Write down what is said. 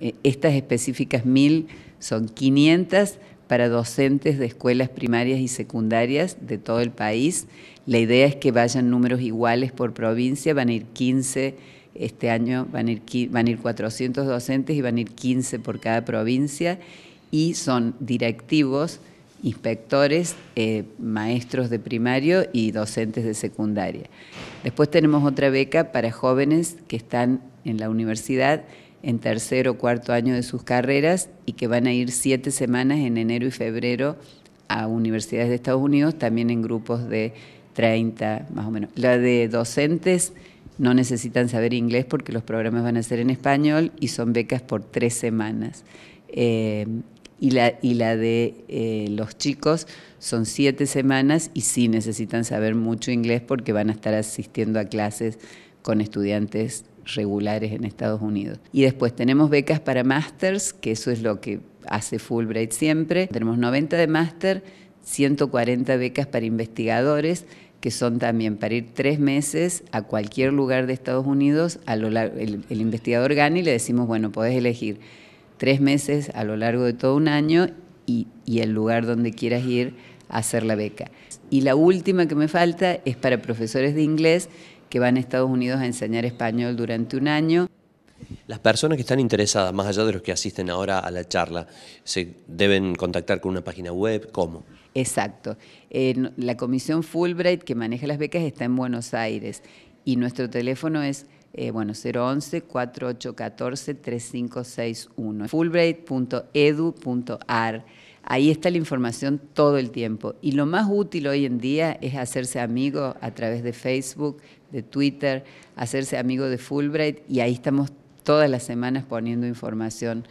Eh, estas específicas 1.000 son 500 para docentes de escuelas primarias y secundarias de todo el país. La idea es que vayan números iguales por provincia, van a ir 15 este año, van a ir, 400 docentes y van a ir 15 por cada provincia y son directivos, inspectores, eh, maestros de primario y docentes de secundaria. Después tenemos otra beca para jóvenes que están en la universidad en tercer o cuarto año de sus carreras y que van a ir siete semanas en enero y febrero a universidades de Estados Unidos, también en grupos de 30 más o menos. La de docentes no necesitan saber inglés porque los programas van a ser en español y son becas por tres semanas. Eh, y, la, y la de eh, los chicos son siete semanas y sí necesitan saber mucho inglés porque van a estar asistiendo a clases con estudiantes regulares en Estados Unidos. Y después tenemos becas para másters, que eso es lo que hace Fulbright siempre. Tenemos 90 de máster, 140 becas para investigadores, que son también para ir tres meses a cualquier lugar de Estados Unidos. A lo largo, el, investigador gana y le decimos, bueno, podés elegir tres meses a lo largo de todo un año y, y el lugar donde quieras ir a hacer la beca. Y la última que me falta es para profesores de inglés que van a Estados Unidos a enseñar español durante un año. Las personas que están interesadas, más allá de los que asisten ahora a la charla, ¿se deben contactar con una página web? ¿Cómo? Exacto. la comisión Fulbright que maneja las becas está en Buenos Aires y nuestro teléfono es 011-4814-3561, eh, fulbright.edu.ar. Ahí está la información todo el tiempo. Y lo más útil hoy en día es hacerse amigo a través de Facebook, de Twitter, hacerse amigo de Fulbright y ahí estamos todas las semanas poniendo información.